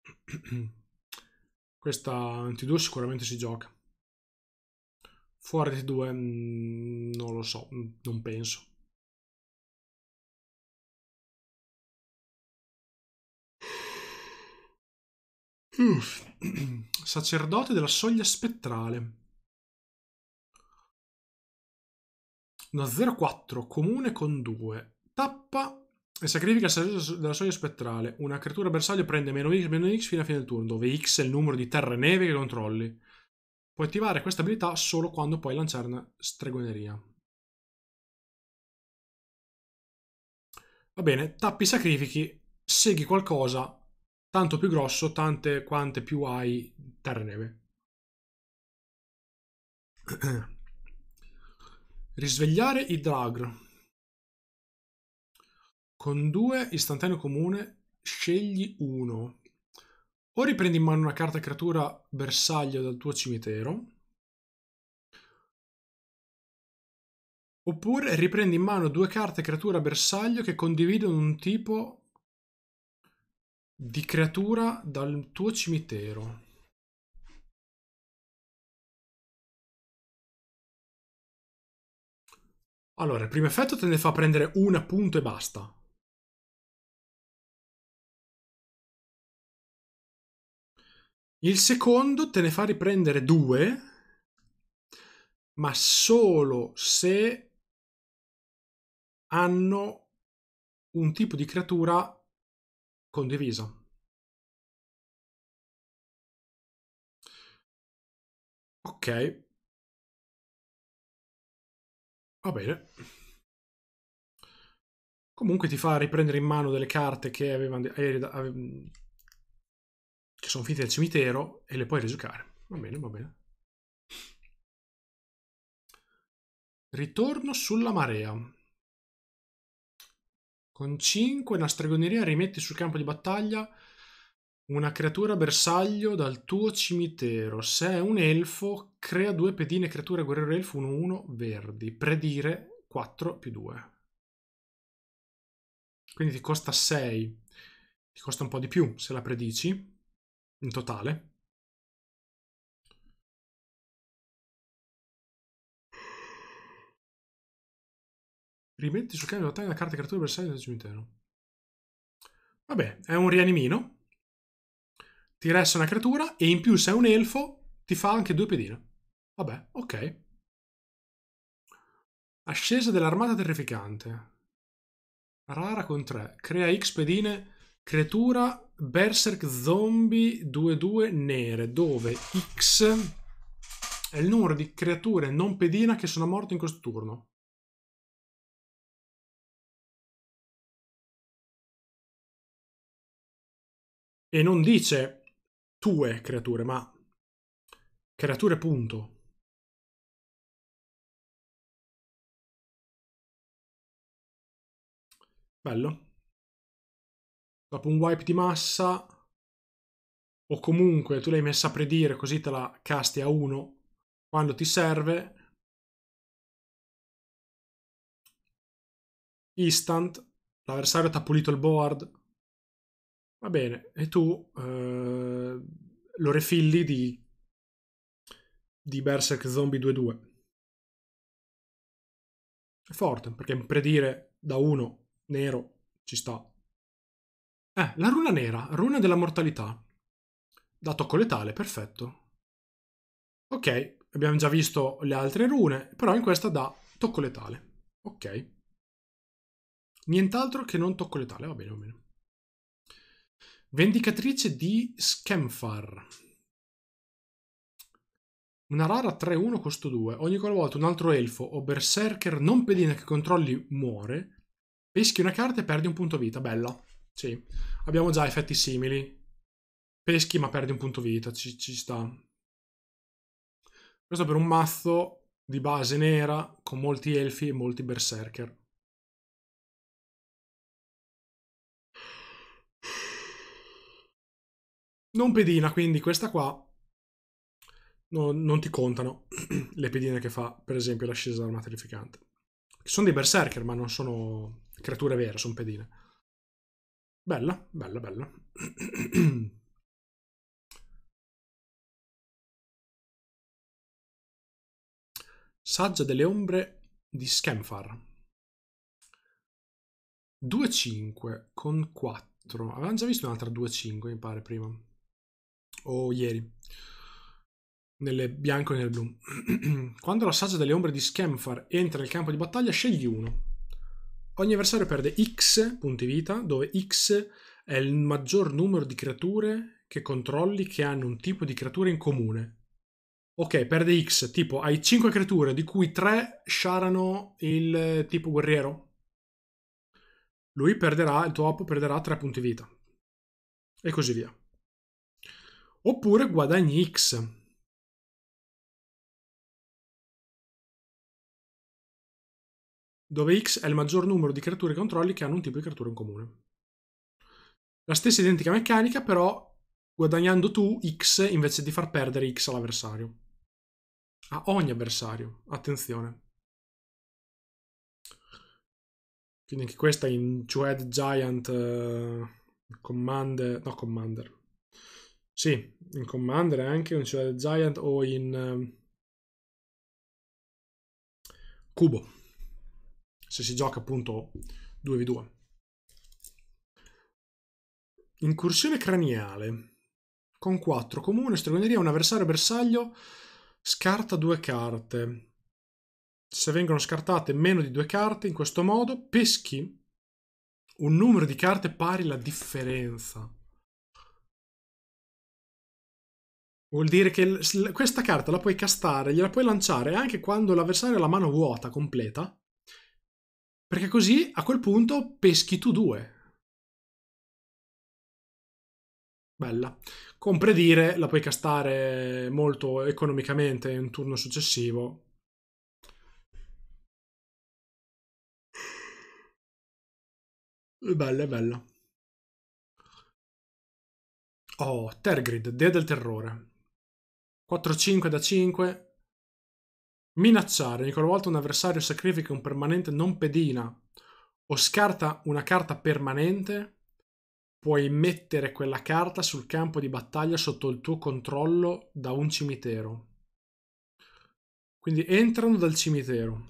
Questa T2 sicuramente si gioca. Fuori T2 mm, non lo so, mm, non penso. Mm. Sacerdote della soglia spettrale.
Uno 04, comune con 2. Tappa e sacrifica il sacerdote della soglia spettrale. Una creatura bersaglio prende meno X, meno X fino a fine del turno, dove X è il numero di terra e neve che
controlli. Puoi attivare questa abilità solo quando puoi lanciare una stregoneria. Va bene, tappi sacrifichi,
segui qualcosa tanto più grosso tante quante più hai terra neve.
Risvegliare i Dragr. Con due istantaneo comune
scegli uno. O riprendi in mano una carta creatura bersaglio dal tuo cimitero. Oppure riprendi in mano due carte creatura bersaglio che condividono un tipo
di creatura dal tuo cimitero. Allora, il primo effetto te ne fa prendere un appunto e basta. Il secondo te ne fa riprendere due, ma solo se hanno un tipo di creatura condivisa. ok va bene comunque ti fa riprendere in mano delle carte che
avevano, che sono finite nel cimitero e le puoi rigiocare
va bene va bene ritorno sulla marea con 5 una stregoneria rimetti
sul campo di battaglia una creatura bersaglio dal tuo cimitero. Se è un elfo, crea due pedine creatura guerriero elfo 1-1 verdi. Predire
4 più 2. Quindi ti costa 6. Ti costa un po' di più se la predici in totale. Rimetti sul cambio di battaglia una carta creatura bersaglio del cimitero.
Vabbè, è un rianimino. Ti resta una creatura e in più se è un elfo ti fa anche due pedine. Vabbè, ok. Ascesa dell'armata terrificante. Rara con 3. Crea X pedine creatura berserk zombie 2-2 nere dove X
è il numero di creature non pedina che sono morte in questo turno. E non dice tue creature, ma creature punto. Bello. Dopo un wipe di massa, o comunque tu l'hai messa a predire così te la casti a 1 quando ti serve. Instant, l'avversario ti ha pulito il board, Va bene, e tu, eh, lo refilli di, di Berserk Zombie 2-2. È forte, perché predire da uno nero ci sta.
Eh, la runa nera, runa della mortalità. Da tocco letale, perfetto. Ok, abbiamo già visto le altre rune, però in questa da tocco letale.
Ok. Nient'altro che non tocco letale, va bene, va bene. Vendicatrice di Skemfar.
Una rara 3-1 costo 2. Ogni qualvolta un altro elfo o berserker non pedina che controlli muore, peschi una carta e perdi un punto vita. Bella. Sì. Abbiamo già effetti simili. Peschi ma perdi un punto vita. Ci, ci sta.
Questo per un mazzo di base nera con molti elfi e molti berserker. Non pedina, quindi questa qua
no, non ti contano le pedine che fa, per esempio, l'ascesa d'arma terrificante.
Sono dei berserker, ma non sono creature vere, sono pedine. Bella, bella, bella. Saggia delle ombre di Scamfar. 2-5 con 4.
Avevamo già visto un'altra 2-5, mi pare, prima o ieri, nelle bianco e nel blu. Quando la saggia delle ombre di Skemfar entra nel campo di battaglia, scegli uno. Ogni avversario perde X punti vita, dove X è il maggior numero di creature che controlli che hanno un tipo di creatura in comune. Ok, perde X, tipo hai 5 creature di cui 3 sciarano il tipo guerriero. Lui perderà, il tuo oppo perderà 3 punti vita.
E così via oppure guadagni X. dove X è il maggior numero di creature e controlli che hanno un tipo di creatura in comune.
La stessa identica meccanica, però guadagnando tu X invece di far perdere X all'avversario. A ogni avversario, attenzione. Quindi anche questa in Jewed Giant uh, Commander, no Commander. Sì, in Commander anche, in Shadow Giant
o in um, Cubo, se si gioca appunto 2v2.
Incursione craniale. Con 4 comune, stregoneria, un avversario bersaglio scarta due carte. Se vengono scartate meno di due carte, in questo modo peschi un numero di carte pari alla differenza Vuol dire che questa carta la puoi castare, gliela puoi lanciare anche quando l'avversario ha la mano vuota completa,
perché così a quel punto peschi tu due. Bella. Compredire la puoi castare molto economicamente in un turno successivo. Bella, bella. Oh, Tergrid, Dea del Terrore.
4-5 da 5. Minacciare. Ogni qualvolta un avversario sacrifica un permanente non pedina o scarta una carta permanente, puoi mettere quella carta sul campo di battaglia sotto il tuo controllo da un
cimitero. Quindi entrano dal cimitero.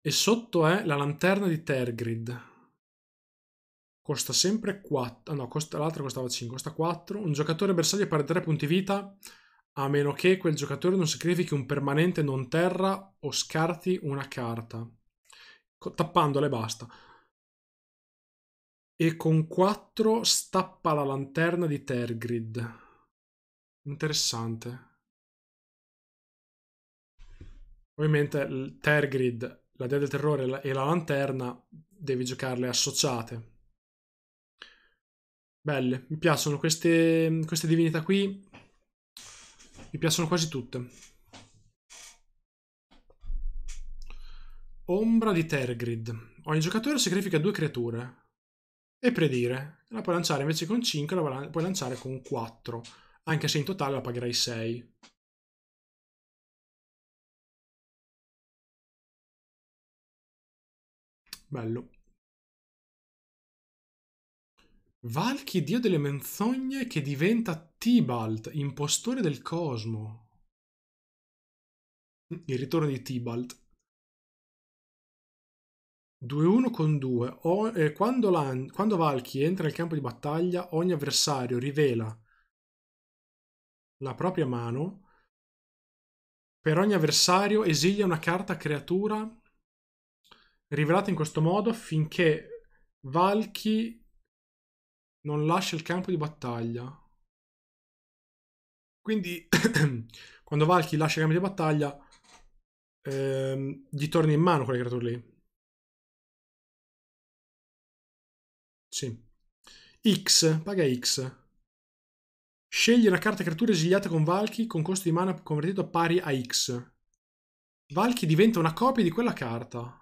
E sotto è la lanterna di Tergrid
costa sempre 4, no, costa, l'altra costava 5, costa 4, un giocatore bersaglio perde 3 punti vita, a meno che quel giocatore non sacrifichi un permanente non terra o scarti una carta, tappandole basta.
E con 4 stappa la lanterna di Tergrid. Interessante.
Ovviamente Tergrid, la Dea del Terrore e la Lanterna devi giocarle associate. Belle, mi piacciono queste, queste divinità qui. Mi piacciono quasi tutte. Ombra di Tergrid. Ogni giocatore sacrifica due creature. E predire. La puoi lanciare invece con 5, la puoi lanciare con 4.
Anche se in totale la pagherai 6. Bello. Valky, dio delle menzogne, che diventa Tibalt, impostore del cosmo. Il ritorno di Tibalt. 2-1 con 2. O,
eh, quando, quando Valky entra nel campo di battaglia, ogni avversario rivela la propria mano. Per ogni avversario esilia una carta creatura rivelata in questo modo finché Valky non lascia il campo di battaglia.
Quindi quando Valky lascia il campo di battaglia ehm, gli torna in mano quella creatura lì. Sì. X, paga X.
Scegli una carta creatura esiliata con Valky con costo di mana convertito pari a X.
Valky diventa una copia di quella carta.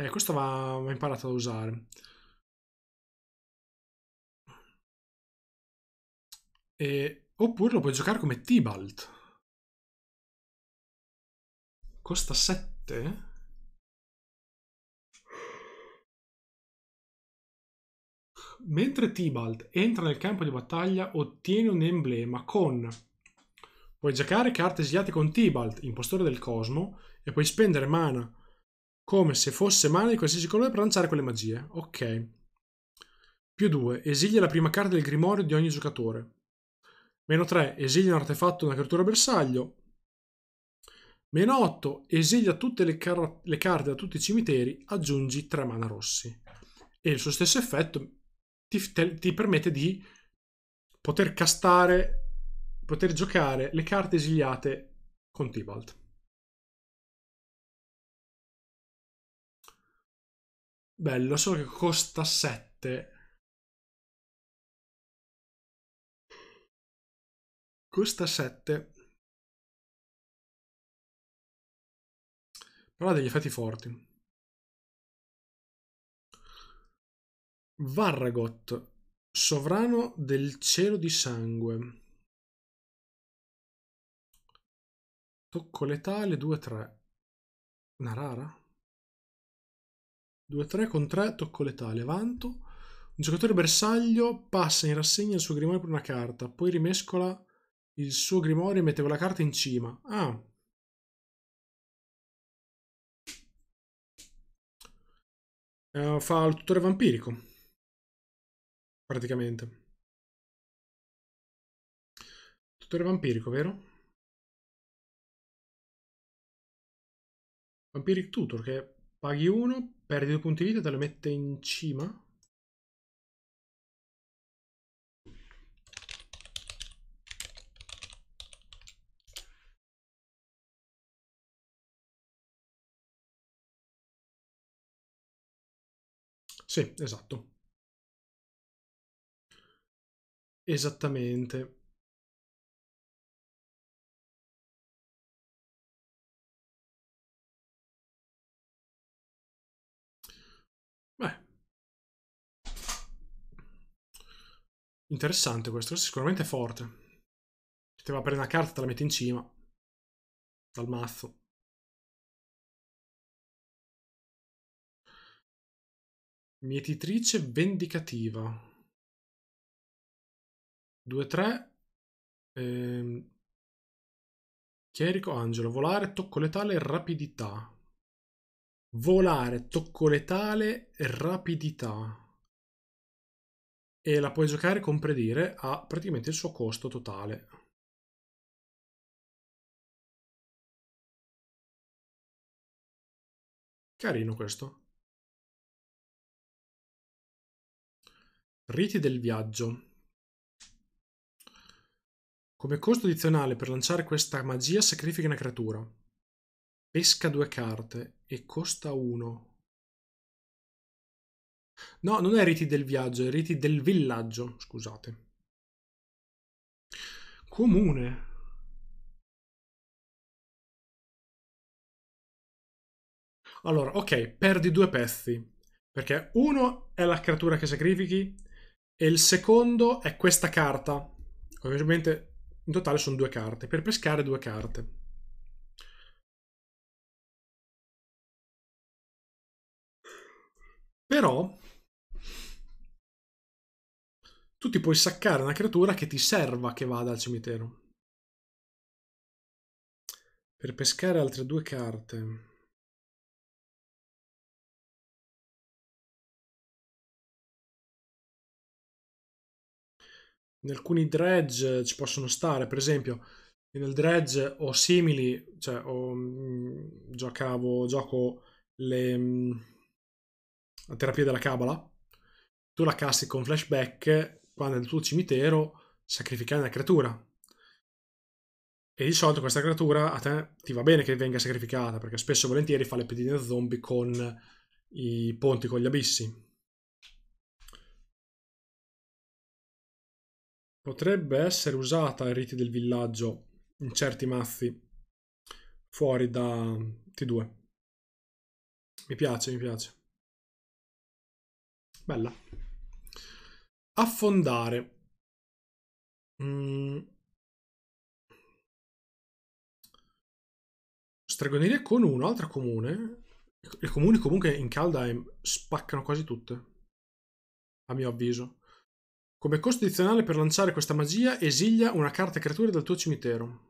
Eh, questo va, va imparato da usare. E, oppure lo puoi giocare come Tibalt. Costa 7? Mentre Tibalt entra nel campo di battaglia, ottieni
un emblema con... Puoi giocare carte esiliate con Tibalt, impostore del cosmo, e puoi spendere mana come se fosse mana di qualsiasi colore per lanciare quelle magie. Ok. Più 2. Esilia la prima carta del grimorio di ogni giocatore. Meno 3. Esilia un artefatto una creatura bersaglio. Meno 8. Esilia tutte le, car- le carte da tutti i cimiteri. Aggiungi 3 mana rossi. E il suo stesso effetto ti, te, ti permette di poter
castare, poter giocare le carte esiliate con Tibalt. Bello, solo che costa 7. Costa 7. Però ha degli effetti forti. Varragot, sovrano del cielo di sangue. Tocco letale 2-3. Una rara? 2-3 con 3, tocco
l'età, vanto. Un giocatore bersaglio passa in rassegna il suo grimorio per una carta, poi
rimescola il suo grimorio e mette quella carta in cima. Ah. Uh, fa il tutore vampirico. Praticamente. Tutore vampirico, vero? Vampiric Tutor, che Paghi uno, perdi due punti vita, te lo mette in cima. Sì, esatto. Esattamente. Interessante questo, questo sicuramente forte. Ti va a prendere una carta te la mette in cima. Dal mazzo. Mietitrice vendicativa. 2-3. Ehm, chierico, angelo. Volare, tocco
letale, rapidità. Volare, tocco letale,
rapidità e la puoi giocare con predire a praticamente il suo costo totale. Carino questo. Riti del viaggio.
Come costo addizionale per lanciare questa magia sacrifica una creatura. Pesca due carte e costa uno.
No, non è riti del viaggio, è riti del villaggio, scusate. Comune. Allora, ok, perdi due pezzi. Perché
uno è la creatura che sacrifichi e il secondo è questa carta.
Ovviamente in totale sono due carte. Per pescare due carte. Però tu ti puoi saccare una creatura che ti serva che vada al cimitero. Per pescare altre due carte. In alcuni dredge ci possono stare, per esempio, nel dredge o simili, cioè o,
mh, mm, giocavo, gioco le, mh, mm, la terapia della cabala, tu la casti con flashback va nel tuo cimitero, sacrificare una creatura. E di solito questa creatura a te ti va bene che venga sacrificata, perché spesso e volentieri fa le pedine zombie con i ponti con gli abissi.
Potrebbe essere usata ai riti del villaggio in certi mazzi fuori da T2. Mi piace, mi piace. Bella affondare. Mm. Stregoneria con un'altra comune. I comuni comunque in Kaldheim spaccano quasi tutte, a mio avviso. Come costo addizionale per lanciare questa magia, esilia una carta creatura dal tuo cimitero.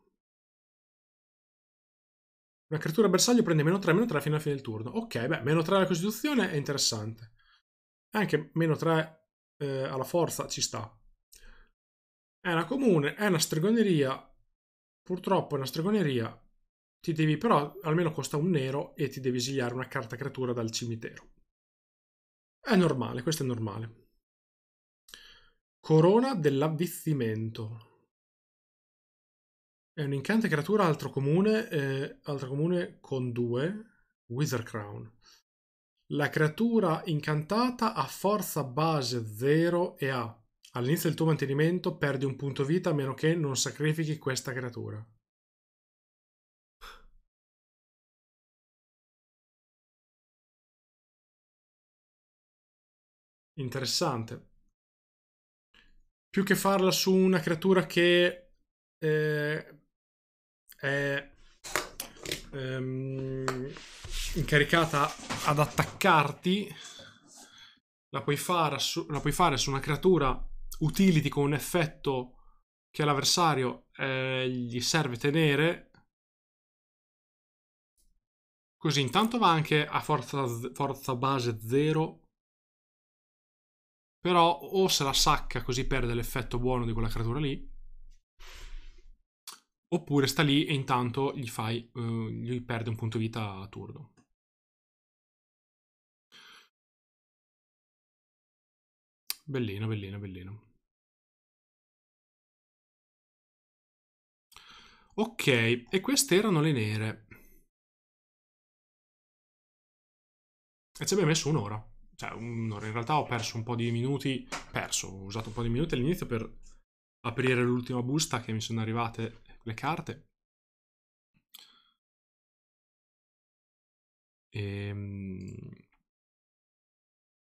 Una
creatura bersaglio prende meno 3, meno 3 fino alla fine del turno. Ok, beh, meno 3 alla costituzione è interessante. Anche meno 3 eh, alla forza ci sta. È una comune, è una stregoneria, purtroppo è una stregoneria, ti devi però, almeno costa un nero e ti devi esiliare una carta creatura dal cimitero. È normale, questo è normale. Corona dell'avvizzimento. È un incante creatura altro comune, eh, altro comune con due, Wither Crown. La creatura incantata ha forza base 0 e ha. All'inizio del tuo mantenimento perdi un punto vita
a meno che non sacrifichi questa creatura. Interessante. Più che farla su una creatura
che eh, è... Ehm, incaricata ad attaccarti la puoi, su, la puoi, fare su una creatura utility con un effetto che all'avversario eh, gli serve tenere. Così intanto va anche a forza, forza base 0. Però o se la sacca così perde l'effetto buono di quella creatura lì.
Oppure sta lì e intanto gli, fai, eh, gli perde un punto vita a turno. Bellino, bellino, bellino. Ok, e queste erano le nere. E ci abbiamo messo un'ora. Cioè, un'ora.
In realtà ho perso un po' di minuti. Perso, ho usato un po' di minuti all'inizio per aprire l'ultima
busta che mi sono arrivate le carte. E... Ehm,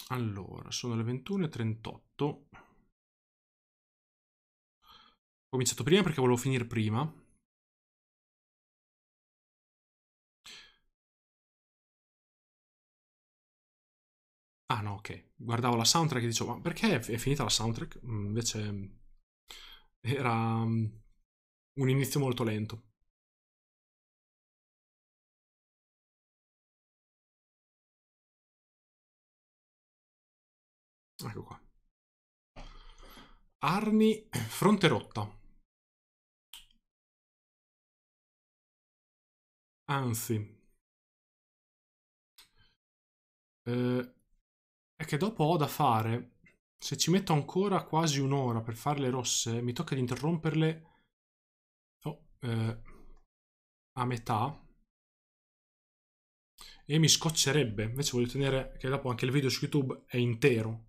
allora, sono le 21.38. Ho cominciato prima perché volevo finire prima. Ah no, ok. Guardavo la soundtrack e dicevo, ma perché è finita la soundtrack? Mm, invece mm, era mm, un inizio molto lento. Ecco qua. Arni fronte rotta. Anzi. Eh, è che dopo
ho da fare... Se ci metto ancora quasi un'ora per fare le rosse, mi tocca di interromperle oh, eh, a metà e mi scoccerebbe. Invece voglio tenere che dopo anche il video su YouTube è intero.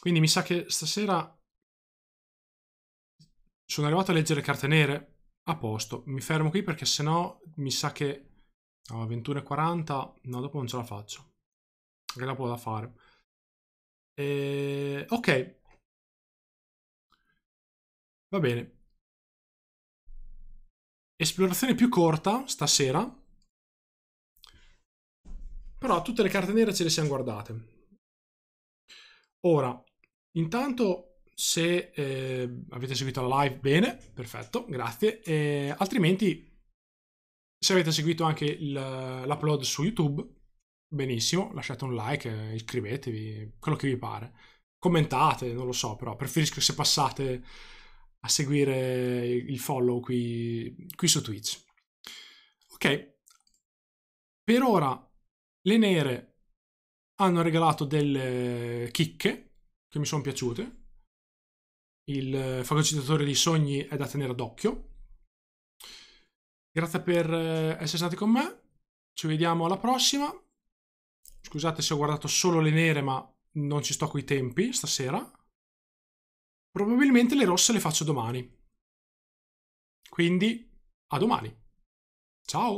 Quindi mi sa che stasera sono arrivato a leggere carte nere. A posto, mi fermo qui perché sennò mi sa che a no, 21.40, no, dopo non ce la faccio. Che la può da fare.
E... Ehm, ok. Va bene. Esplorazione più corta
stasera. Però tutte le carte nere ce le siamo guardate. Ora, intanto se eh, avete seguito la live bene, perfetto, grazie, e, altrimenti se avete seguito anche l'upload su YouTube, benissimo, lasciate un like, iscrivetevi, quello che vi pare. Commentate, non lo so, però preferisco se passate a seguire il follow qui, qui su Twitch. Ok, per ora le nere hanno regalato delle chicche che mi sono piaciute. Il fagocitatore dei sogni è da tenere d'occhio. Grazie per eh, essere stati con me. Ci vediamo alla prossima. Scusate se ho guardato solo le nere, ma non ci sto coi tempi stasera. Probabilmente le rosse le
faccio domani. Quindi, a domani. Ciao!